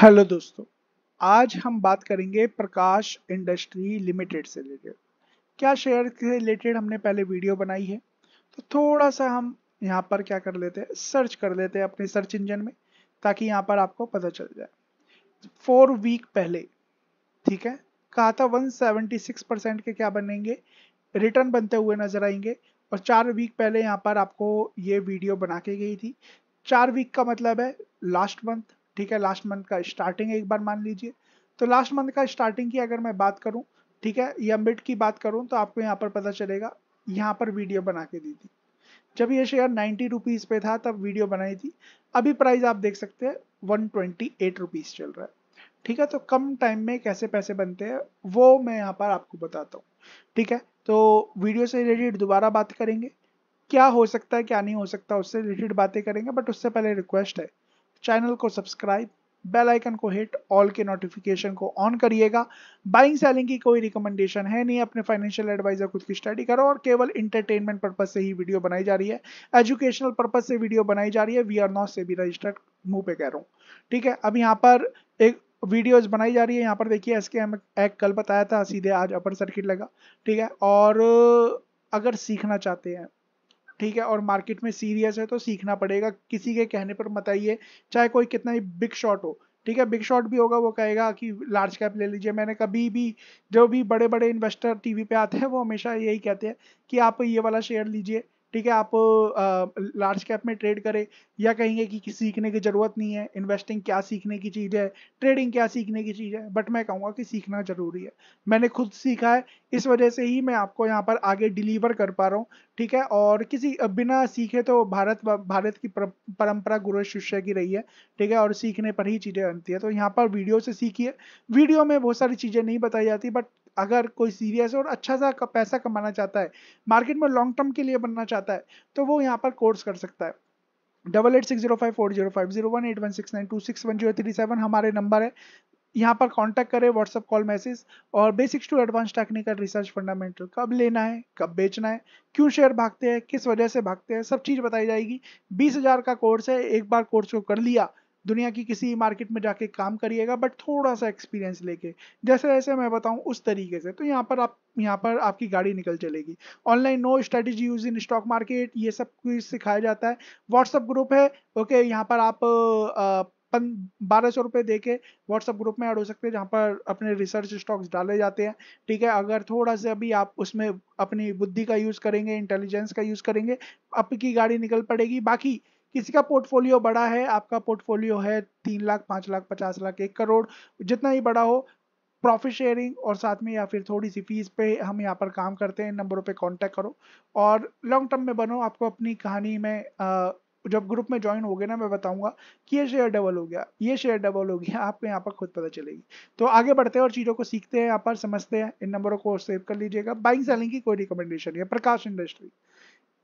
hello दोस्तों आज हम बात करेंगे प्रकाश इंडस्ट्री लिमिटेड से रिलेटेड क्या शेयर से रिलेटेड हमने पहले वीडियो बनाई है तो थोड़ा सा हम यहाँ पर क्या कर लेते हैं सर्च कर लेते हैं अपने सर्च इंजन में ताकि यहाँ पर आपको पता चल जाए फोर वीक पहले ठीक है कहा था 176 परसेंट के क्या बनेंगे रिटर्न बनते हुए नजर आएंगे और चार वीक पहले यहाँ पर आपको ये वीडियो बना के गई थी चार वीक का मतलब है लास्ट मंथ ठीक है लास्ट मंथ का स्टार्टिंग एक बार मान लीजिए तो लास्ट मंथ का स्टार्टिंग की अगर मैं बात करूं ठीक है या मिड की बात करूं तो आपको यहाँ पर पता चलेगा यहाँ पर वीडियो बना के दी थी जब ये शेयर नाइन्टी रुपीज़ पे था तब वीडियो बनाई थी अभी प्राइस आप देख सकते हैं वन ट्वेंटी एट रुपीज़ चल रहा है ठीक है तो कम टाइम में कैसे पैसे बनते हैं वो मैं यहाँ पर आपको बताता हूँ ठीक है तो वीडियो से रिलेटेड दोबारा बात करेंगे क्या हो सकता है क्या नहीं हो सकता उससे रिलेटेड बातें करेंगे बट उससे पहले रिक्वेस्ट है चैनल को सब्सक्राइब बेल आइकन को हिट ऑल के नोटिफिकेशन को ऑन करिएगा बाइंग सेलिंग की कोई रिकमेंडेशन है नहीं अपने फाइनेंशियल एडवाइजर खुद की स्टडी करो और केवल इंटरटेनमेंट पर्पज से ही वीडियो बनाई जा रही है एजुकेशनल पर्पज से वीडियो बनाई जा रही है वी आर नॉट से भी रजिस्टर्ड मुंह पे कह रहा हूँ ठीक है अब यहाँ पर एक वीडियोज बनाई जा रही है यहाँ पर देखिए एस के एम एक कल बताया था सीधे आज अपर सर्किट लगा ठीक है और अगर सीखना चाहते हैं ठीक है और मार्केट में सीरियस है तो सीखना पड़ेगा किसी के कहने पर मत आइए चाहे कोई कितना ही बिग शॉट हो ठीक है बिग शॉट भी होगा वो कहेगा कि लार्ज कैप ले लीजिए मैंने कभी भी जो भी बड़े बड़े इन्वेस्टर टीवी पे आते हैं वो हमेशा यही कहते हैं कि आप ये वाला शेयर लीजिए ठीक है आप लार्ज कैप में ट्रेड करें या कहेंगे कि, सीखने की ज़रूरत नहीं है इन्वेस्टिंग क्या सीखने की चीज़ है ट्रेडिंग क्या सीखने की चीज़ है बट मैं कहूँगा कि सीखना ज़रूरी है मैंने खुद सीखा है इस वजह से ही मैं आपको यहाँ पर आगे डिलीवर कर पा रहा हूँ ठीक है और किसी बिना सीखे तो भारत भारत की परंपरा गुरु शिष्य की रही है ठीक है और सीखने पर ही चीज़ें बनती है तो यहाँ पर वीडियो से सीखिए वीडियो में बहुत सारी चीज़ें नहीं बताई जाती बट अगर कोई सीरियस और अच्छा सा पैसा कमाना चाहता है मार्केट में लॉन्ग टर्म के लिए बनना चाहता है तो वो यहाँ पर कोर्स कर सकता है double eight six zero five four zero five zero one eight one six nine two six one zero three seven हमारे नंबर है यहाँ पर कांटेक्ट करें व्हाट्सअप कॉल मैसेज और basics to advance technical research fundamental कब लेना है कब बेचना है क्यों शेयर भागते हैं किस वजह से भागते हैं सब चीज़ बताई जाएगी बीस हज़ार का कोर्स है एक बार कोर्स को कर लिया दुनिया की किसी मार्केट में जाके काम करिएगा बट थोड़ा सा एक्सपीरियंस लेके जैसे जैसे मैं बताऊं उस तरीके से तो यहाँ पर आप यहाँ पर आपकी गाड़ी निकल चलेगी online no strategy use in stock market ये सब कुछ सिखाया जाता है व्हाट्सअप ग्रुप है ओके यहाँ पर आप आ, पन बारह सौ रुपये दे के व्हाट्सअप ग्रुप में ऐड हो सकते हैं जहाँ पर अपने रिसर्च स्टॉक्स डाले जाते हैं ठीक है अगर थोड़ा सा भी आप उसमें अपनी बुद्धि का यूज़ करेंगे इंटेलिजेंस का यूज़ करेंगे आपकी गाड़ी निकल पड़ेगी बाकी किसी का पोर्टफोलियो बड़ा है आपका पोर्टफोलियो है तीन लाख पाँच लाख पचास लाख एक करोड़ जितना ही बड़ा हो प्रॉफिट शेयरिंग और साथ में या फिर थोड़ी सी फीस पे हम यहाँ पर काम करते हैं नंबरों पे कांटेक्ट करो और लॉन्ग टर्म में बनो आपको अपनी कहानी में जब ग्रुप में ज्वाइन हो गए ना मैं बताऊंगा कि ये शेयर डबल हो गया ये शेयर डबल हो गया आपको यहाँ पर खुद पता चलेगी तो आगे बढ़ते हैं और चीज़ों को सीखते हैं यहाँ पर समझते हैं इन नंबरों को सेव कर लीजिएगा बाइंग सेलिंग की कोई रिकमेंडेशन है Prakash industry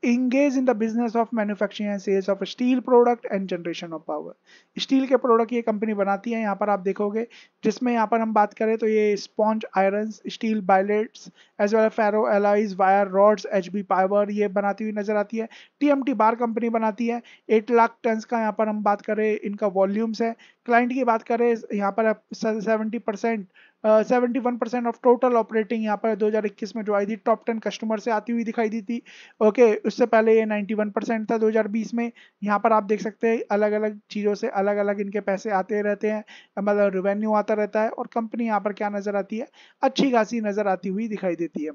engage in the business of manufacturing and sales of steel product and generation of power steel के प्रोडक्ट ये कंपनी बनाती है यहाँ पर आप देखोगे जिसमें यहाँ पर हम बात करें तो ये sponge iron steel billets as well ferro alloys wire rods H B power ये बनाती हुई नजर आती है T M T bar company बनाती है एट लाख टन का यहाँ पर हम बात करें इनका वॉल्यूम्स है क्लाइंट की बात करें यहाँ पर seventy percent seventy one percent of total operating यहाँ पर 2021 में जो आई थी टॉप टेन कस्टमर से आती हुई दिखाई दी थी ओके उससे पहले ये 91 परसेंट था 2020 में यहाँ पर आप देख सकते हैं अलग अलग चीज़ों से अलग अलग इनके पैसे आते रहते हैं मतलब रिवेन्यू आता रहता है और कंपनी यहाँ पर क्या नज़र आती है अच्छी खासी नज़र आती हुई दिखाई देती है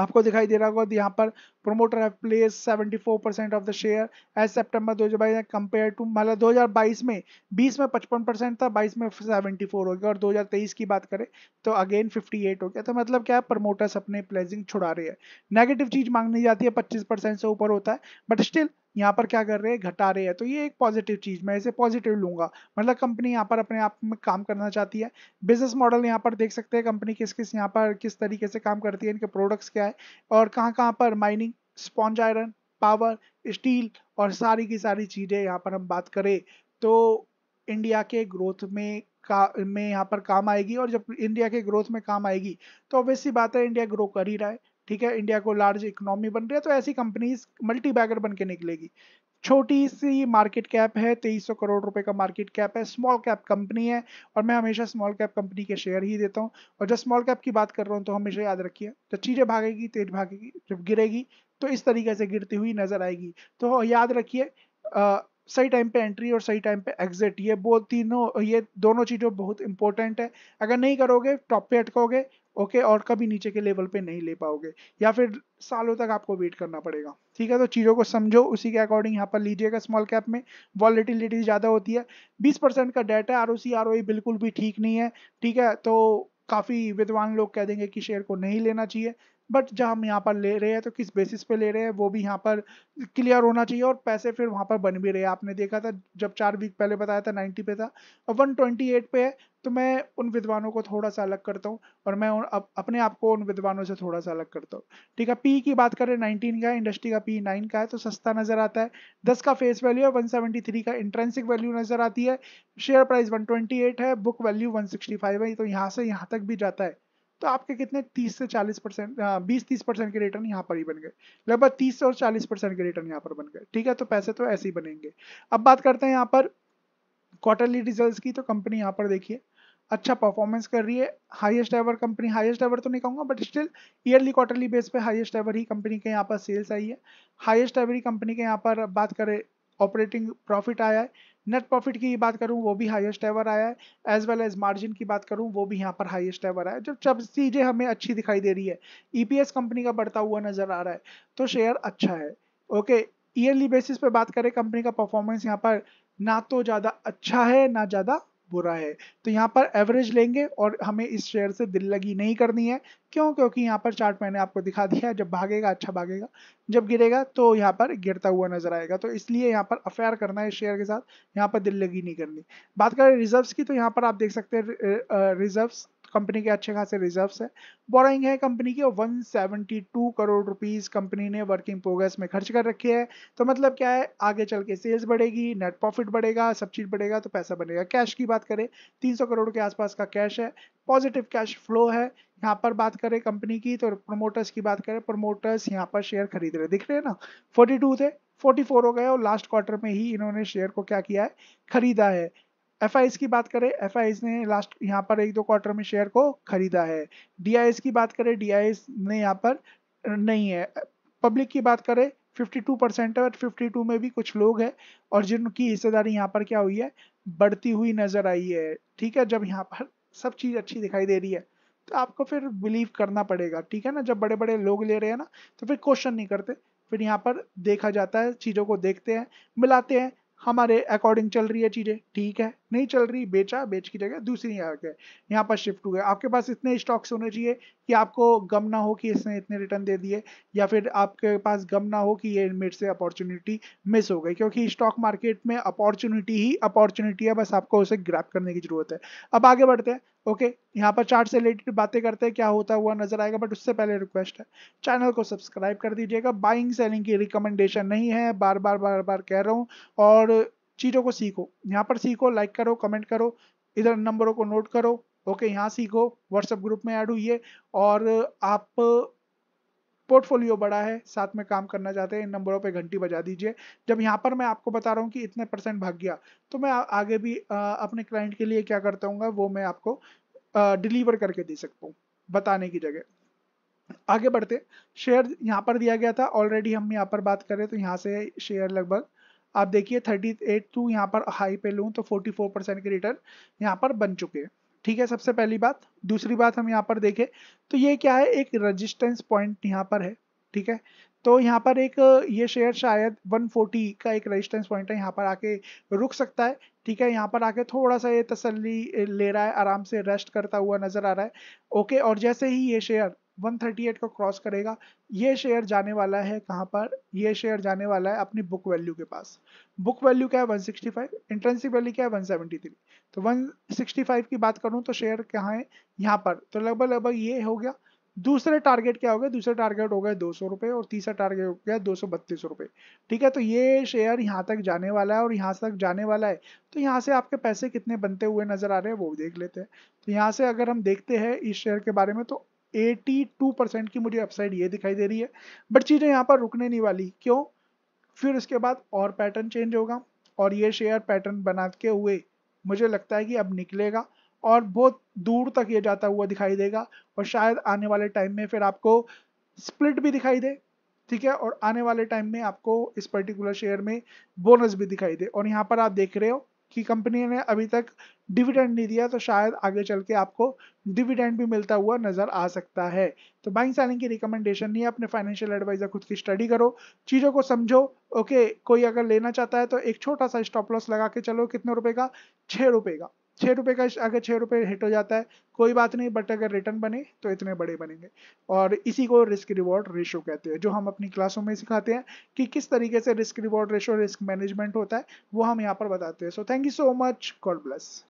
आपको दिखाई दे रहा होगा यहाँ पर प्रोमोटर है place 74 percent of the share as हज़ार बाईस कंपेयर टू मतलब 2022 में 20 में 55 परसेंट था 22 में 74 हो गया और 2023 की बात करें तो अगेन 58 हो गया तो मतलब क्या है प्रोमोटर्स अपने प्लेजिंग छुड़ा रहे हैं नेगेटिव चीज मांगनी जाती है 25 परसेंट से ऊपर होता है बट स्टिल यहाँ पर क्या कर रहे हैं घटा रहे हैं तो ये एक पॉजिटिव चीज मैं इसे पॉजिटिव लूंगा मतलब कंपनी यहाँ पर अपने आप में काम करना चाहती है बिजनेस मॉडल यहाँ पर देख सकते हैं कंपनी किस किस यहाँ पर किस तरीके से काम करती है इनके प्रोडक्ट्स क्या है और कहाँ कहाँ पर mining sponge iron power steel और सारी की सारी चीज़ें यहाँ पर हम बात करें तो इंडिया के ग्रोथ में का में यहाँ पर काम आएगी और जब इंडिया के ग्रोथ में काम आएगी तो ऑब्वियसली बात है इंडिया ग्रो कर ही रहा है ठीक है इंडिया को लार्ज इकोनॉमी बन रही है तो ऐसी कंपनीज मल्टी बैगर बन के निकलेगी छोटी सी मार्केट कैप है तेईस सौ करोड़ रुपए का मार्केट कैप है स्मॉल कैप कंपनी है और मैं हमेशा स्मॉल कैप कंपनी के शेयर ही देता हूँ और जब स्मॉल कैप की बात कर रहा हूँ तो हमेशा याद रखिए जब चीज़ें भागेगी तेज भागेगी जब गिरेगी तो इस तरीके से गिरती हुई नजर आएगी तो याद रखिए सही टाइम पे एंट्री और सही टाइम पे एग्जिट ये बहुत तीनों ये दोनों चीज़ों बहुत इंपॉर्टेंट है अगर नहीं करोगे टॉप पे अटकोगे ओके okay, और कभी नीचे के लेवल पे नहीं ले पाओगे या फिर सालों तक आपको वेट करना पड़ेगा ठीक है तो चीज़ों को समझो उसी के अकॉर्डिंग यहाँ पर लीजिएगा स्मॉल कैप में वॉलिटिलिटी ज़्यादा होती है 20 परसेंट का data R O C R O बिल्कुल भी ठीक नहीं है ठीक है तो काफ़ी विद्वान लोग कह देंगे कि शेयर को नहीं लेना चाहिए बट जब हम यहाँ पर ले रहे हैं तो किस बेसिस पे ले रहे हैं वो भी यहाँ पर क्लियर होना चाहिए और पैसे फिर वहाँ पर बन भी रहे आपने देखा था जब चार वीक पहले बताया था नाइन्टी पे था अब वन ट्वेंटी एट पे है तो मैं उन विद्वानों को थोड़ा सा अलग करता हूँ और मैं उन, अप, अपने आप को उन विद्वानों से थोड़ा सा अलग करता हूँ ठीक है पी की बात करें नाइनटीन का इंडस्ट्री का पी नाइन का है तो सस्ता नजर आता है दस का फेस वैल्यू है थ्री का इंट्रेंसिक वैल्यू नजर आती है शेयर प्राइस एट है बुक वैल्यू फाइव है तो यहाँ से यहाँ तक भी जाता है तो आपके कितने 30 से 40 परसेंट हाँ, बीस तीस परसेंट के रिटर्न यहाँ पर ही बन गए लगभग 30 और 40 परसेंट के रिटर्न यहाँ पर बन गए ठीक है तो पैसे तो ऐसे ही बनेंगे अब बात करते हैं यहाँ पर क्वार्टरली रिजल्ट्स की तो कंपनी यहाँ पर देखिए अच्छा परफॉर्मेंस कर रही है highest ever company highest ever तो नहीं कहूँगा but still yearly quarterly base पे हाईएस्ट एवर ही कंपनी के यहाँ पर सेल्स आई है हाईएस्ट एवर ही कंपनी के यहाँ पर बात करें ऑपरेटिंग प्रॉफिट आया है नेट प्रॉफिट की बात करूं वो भी हाईएस्ट एवर आया है एज वेल एज मार्जिन की बात करूं वो भी यहाँ पर हाईएस्ट एवर आया है जब चीज़ें हमें अच्छी दिखाई दे रही है ईपीएस e कंपनी का बढ़ता हुआ नजर आ रहा है तो शेयर अच्छा है ओके ईयरली बेसिस पे बात करें कंपनी का परफॉर्मेंस यहाँ पर ना तो ज़्यादा अच्छा है ना ज़्यादा बुरा है तो यहाँ पर एवरेज लेंगे और हमें इस शेयर से दिल लगी नहीं करनी है क्यों क्योंकि यहाँ पर चार्ट मैंने आपको दिखा दिया है जब भागेगा अच्छा भागेगा जब गिरेगा तो यहाँ पर गिरता हुआ नजर आएगा तो इसलिए यहाँ पर अफेयर करना है शेयर के साथ यहाँ पर दिल लगी नहीं करनी बात करें रिजर्व की तो यहाँ पर आप देख सकते हैं रिजर्व कंपनी के अच्छे खासे रिजर्व्स है बोराइंग है कंपनी की और 172 करोड़ रुपीस कंपनी ने वर्किंग प्रोग्रेस में खर्च कर रखी है तो मतलब क्या है आगे चल के सेल्स बढ़ेगी नेट प्रॉफिट बढ़ेगा सब चीज़ बढ़ेगा तो पैसा बनेगा कैश की बात करें 300 करोड़ के आसपास का कैश है पॉजिटिव कैश फ्लो है यहाँ पर बात करें कंपनी की तो प्रोमोटर्स की बात करें प्रोमोटर्स यहाँ पर शेयर खरीद रहे दिख रहे हैं ना फोर्टी थे 44 हो गए और लास्ट क्वार्टर में ही इन्होंने शेयर को क्या किया है खरीदा है एफ की बात करें एफ ने लास्ट यहाँ पर एक दो क्वार्टर में शेयर को खरीदा है डी की बात करें डी ने यहाँ पर नहीं है पब्लिक की बात करें 52 परसेंट है और 52 में भी कुछ लोग हैं और जिनकी हिस्सेदारी यहाँ पर क्या हुई है बढ़ती हुई नजर आई है ठीक है जब यहाँ पर सब चीज़ अच्छी दिखाई दे रही है तो आपको फिर बिलीव करना पड़ेगा ठीक है ना जब बड़े बड़े लोग ले रहे हैं ना तो फिर क्वेश्चन नहीं करते फिर यहाँ पर देखा जाता है चीज़ों को देखते हैं मिलाते हैं हमारे अकॉर्डिंग चल रही है चीज़ें ठीक है नहीं चल रही बेचा बेच की जगह दूसरी आ गए यहाँ पर शिफ्ट हुए आपके पास इतने स्टॉक्स होने चाहिए कि आपको गम ना हो कि इसने इतने रिटर्न दे दिए या फिर आपके पास गम ना हो कि ये मेरे से अपॉर्चुनिटी मिस हो गई क्योंकि स्टॉक मार्केट में अपॉर्चुनिटी ही अपॉर्चुनिटी है बस आपको उसे ग्रैप करने की जरूरत है अब आगे बढ़ते हैं ओके okay, यहाँ पर चार्ट से रिलेटेड बातें करते हैं क्या होता हुआ नजर आएगा बट उससे पहले रिक्वेस्ट है चैनल को सब्सक्राइब कर दीजिएगा बाइंग सेलिंग की रिकमेंडेशन नहीं है बार बार बार बार कह रहा हूँ और चीज़ों को सीखो यहाँ पर सीखो लाइक करो कमेंट करो इधर नंबरों को नोट करो ओके यहाँ सीखो व्हाट्सएप ग्रुप में ऐड हुई और आप पोर्टफोलियो बड़ा है साथ में काम करना चाहते हैं इन नंबरों पे घंटी बजा दीजिए जब यहाँ पर मैं आपको बता रहा हूँ कि इतने परसेंट भाग गया तो मैं आगे भी अपने क्लाइंट के लिए क्या करता हूँ वो मैं आपको डिलीवर करके दे सकता हूँ बताने की जगह आगे बढ़ते शेयर यहाँ पर दिया गया था ऑलरेडी हम यहाँ पर बात करें तो यहाँ से शेयर लगभग आप देखिए थर्टी एट टू यहाँ पर हाई पे लूँ तो फोर्टी फोर परसेंट के रिटर्न यहाँ पर बन चुके हैं ठीक है सबसे पहली बात दूसरी बात हम यहाँ पर देखें तो ये क्या है एक रजिस्टेंस पॉइंट यहाँ पर है ठीक है तो यहाँ पर एक ये शेयर शायद 140 का एक रेजिस्टेंस पॉइंट है यहाँ पर आके रुक सकता है ठीक है यहाँ पर आके थोड़ा सा ये तसल्ली ले रहा है आराम से रेस्ट करता हुआ नजर आ रहा है ओके और जैसे ही ये शेयर 138 को क्रॉस करेगा ये शेयर जाने वाला है कहाँ पर ये शेयर जाने वाला है अपनी बुक वैल्यू के पास बुक वैल्यू क्या है 165 इंट्रेंसिक वैल्यू क्या है 173 तो 165 की बात करूँ तो शेयर कहाँ है यहाँ पर तो लगभग लगभग ये हो गया दूसरे टारगेट क्या हो गया दूसरे टारगेट हो गए दो सौ रुपये और तीसरा टारगेट हो गया दो सौ बत्तीस रुपये ठीक है तो ये शेयर यहाँ तक जाने वाला है और यहाँ तक जाने वाला है तो यहाँ से आपके पैसे कितने बनते हुए नजर आ रहे हैं वो देख लेते हैं तो यहाँ से अगर हम देखते हैं इस शेयर के बारे में तो 82 परसेंट की मुझे अपसाइड ये दिखाई दे रही है बट चीज़ें यहाँ पर रुकने नहीं वाली क्यों फिर इसके बाद और पैटर्न चेंज होगा और ये शेयर पैटर्न बनाते हुए मुझे लगता है कि अब निकलेगा और बहुत दूर तक ये जाता हुआ दिखाई देगा और शायद आने वाले टाइम में फिर आपको स्प्लिट भी दिखाई दे ठीक है और आने वाले टाइम में आपको इस पर्टिकुलर शेयर में बोनस भी दिखाई दे और यहाँ पर आप देख रहे हो कि कंपनी ने अभी तक डिविडेंड नहीं दिया तो शायद आगे चल के आपको डिविडेंड भी मिलता हुआ नजर आ सकता है तो बाइंग सेलिंग की रिकमेंडेशन नहीं है अपने फाइनेंशियल एडवाइजर खुद की स्टडी करो चीज़ों को समझो ओके कोई अगर लेना चाहता है तो एक छोटा सा स्टॉप लॉस लगा के चलो कितने रुपए का छः रुपए का छः रुपये का अगर छः रुपये हिट हो जाता है कोई बात नहीं बट अगर रिटर्न बने तो इतने बड़े बनेंगे और इसी को रिस्क रिवॉर्ड रेशो कहते हैं जो हम अपनी क्लासों में सिखाते हैं कि किस तरीके से risk reward ratio risk management होता है वो हम यहाँ पर बताते हैं so thank you so much God bless